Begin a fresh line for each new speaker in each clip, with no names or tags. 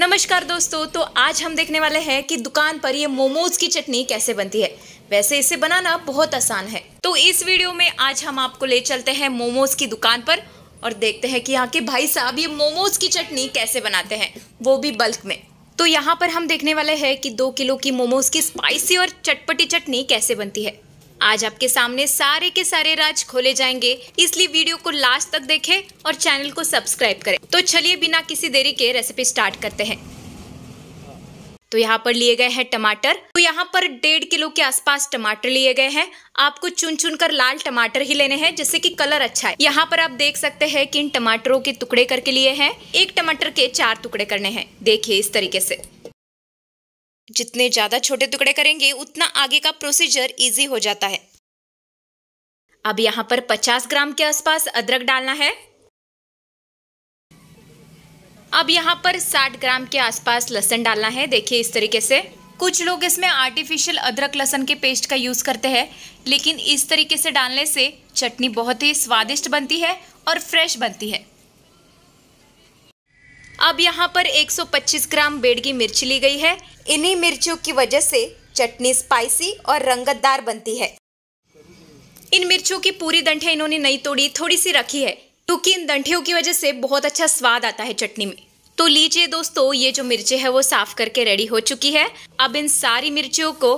नमस्कार दोस्तों तो आज हम देखने वाले हैं कि दुकान पर ये मोमोज की चटनी कैसे बनती है वैसे इसे बनाना बहुत आसान है तो इस वीडियो में आज हम आपको ले चलते हैं मोमोज की दुकान पर और देखते हैं कि यहाँ के भाई साहब ये मोमोज की चटनी कैसे बनाते हैं वो भी बल्क में तो यहाँ पर हम देखने वाले हैं कि दो किलो की मोमोज की स्पाइसी और चटपटी चटनी कैसे बनती है आज आपके सामने सारे के सारे राज खोले जाएंगे इसलिए वीडियो को लास्ट तक देखें और चैनल को सब्सक्राइब करें तो चलिए बिना किसी देरी के रेसिपी स्टार्ट करते हैं तो यहाँ पर लिए गए हैं टमाटर तो यहाँ पर डेढ़ किलो के आसपास टमाटर लिए गए हैं आपको चुन चुन कर लाल टमाटर ही लेने हैं जिससे कि कलर अच्छा है यहाँ पर आप देख सकते हैं कि इन टमाटरों के टुकड़े करके लिए हैं एक टमाटर के चार टुकड़े करने हैं देखिए इस तरीके से जितने ज़्यादा छोटे टुकड़े करेंगे उतना आगे का प्रोसीजर इजी हो जाता है अब यहाँ पर 50 ग्राम के आसपास अदरक डालना है अब यहाँ पर 60 ग्राम के आसपास लहसन डालना है देखिए इस तरीके से कुछ लोग इसमें आर्टिफिशियल अदरक लहसन के पेस्ट का यूज़ करते हैं लेकिन इस तरीके से डालने से चटनी बहुत ही स्वादिष्ट बनती है और फ्रेश बनती है अब यहाँ पर 125 ग्राम बेड की मिर्च ली गई है इन्हीं मिर्चों की वजह से चटनी स्पाइसी और रंगतदार बनती है इन मिर्चों की पूरी दंठे इन्होंने नहीं तोड़ी थोड़ी सी रखी है क्योंकि इन डंठियों की वजह से बहुत अच्छा स्वाद आता है चटनी में तो लीजिए दोस्तों ये जो मिर्चे है वो साफ करके रेडी हो चुकी है अब इन सारी मिर्चियों को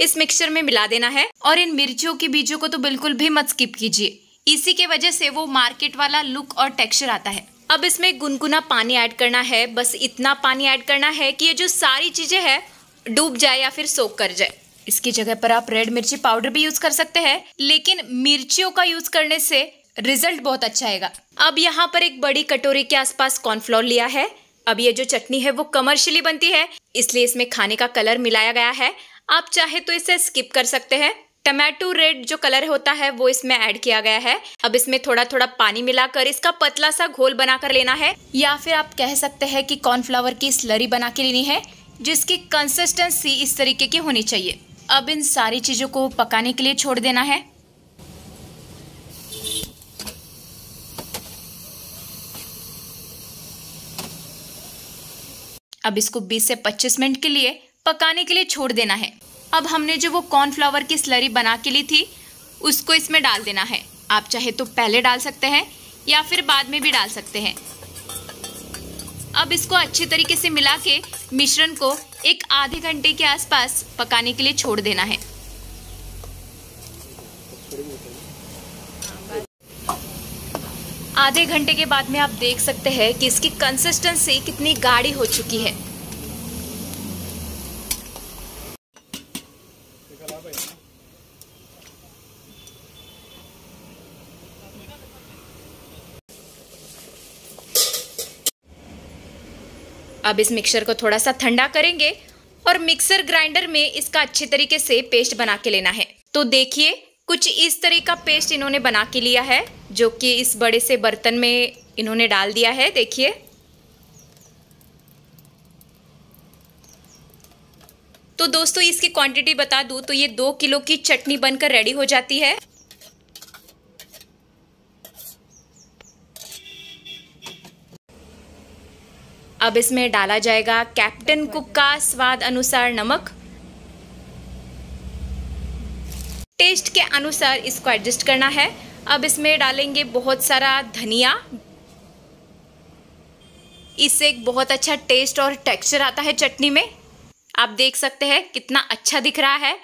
इस मिक्सचर में मिला देना है और इन मिर्चियों के बीजों को तो बिल्कुल भी मत स्किप कीजिए इसी के वजह से वो मार्केट वाला लुक और टेक्सचर आता है अब इसमें गुनगुना पानी ऐड करना है बस इतना पानी ऐड करना है कि ये जो सारी चीज़ें हैं डूब जाए या फिर सोख कर जाए इसकी जगह पर आप रेड मिर्ची पाउडर भी यूज कर सकते हैं लेकिन मिर्चियों का यूज करने से रिजल्ट बहुत अच्छा आएगा अब यहाँ पर एक बड़ी कटोरी के आसपास कॉर्नफ्लोर लिया है अब ये जो चटनी है वो कमर्शियली बनती है इसलिए इसमें खाने का कलर मिलाया गया है आप चाहे तो इसे स्किप कर सकते हैं टमाटो रेड जो कलर होता है वो इसमें ऐड किया गया है अब इसमें थोड़ा थोड़ा पानी मिलाकर इसका पतला सा घोल बनाकर लेना है या फिर आप कह सकते हैं कि कॉर्नफ्लावर की स्लरी बना के लेनी है जिसकी कंसिस्टेंसी इस तरीके की होनी चाहिए अब इन सारी चीज़ों को पकाने के लिए छोड़ देना है अब इसको 20 से 25 मिनट के लिए पकाने के लिए छोड़ देना है अब हमने जो वो कॉर्नफ्लावर की स्लरी बना के ली थी उसको इसमें डाल देना है आप चाहे तो पहले डाल सकते हैं या फिर बाद में भी डाल सकते हैं अब इसको अच्छे तरीके से मिला के मिश्रण को एक आधे घंटे के आसपास पकाने के लिए छोड़ देना है आधे घंटे के बाद में आप देख सकते हैं कि इसकी कंसिस्टेंसी कितनी गाढ़ी हो चुकी है अब इस मिक्सर को थोड़ा सा ठंडा करेंगे और मिक्सर ग्राइंडर में इसका अच्छे तरीके से पेस्ट बना के लेना है तो देखिए कुछ इस तरह का पेस्ट इन्होंने बना के लिया है जो कि इस बड़े से बर्तन में इन्होंने डाल दिया है देखिए तो दोस्तों इसकी क्वांटिटी बता दूँ तो ये दो किलो की चटनी बनकर रेडी हो जाती है अब इसमें डाला जाएगा कैप्टन कुक का स्वाद अनुसार नमक टेस्ट के अनुसार इसको एडजस्ट करना है अब इसमें डालेंगे बहुत सारा धनिया इससे एक बहुत अच्छा टेस्ट और टेक्सचर आता है चटनी में आप देख सकते हैं कितना अच्छा दिख रहा है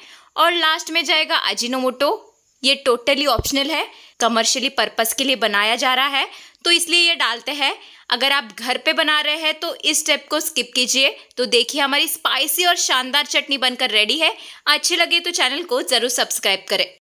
और लास्ट में जाएगा अजिनोमोटो ये टोटली ऑप्शनल है कमर्शियली पर्पज के लिए बनाया जा रहा है तो इसलिए ये डालते हैं अगर आप घर पे बना रहे हैं तो इस स्टेप को स्किप कीजिए तो देखिए हमारी स्पाइसी और शानदार चटनी बनकर रेडी है अच्छी लगे तो चैनल को ज़रूर सब्सक्राइब करें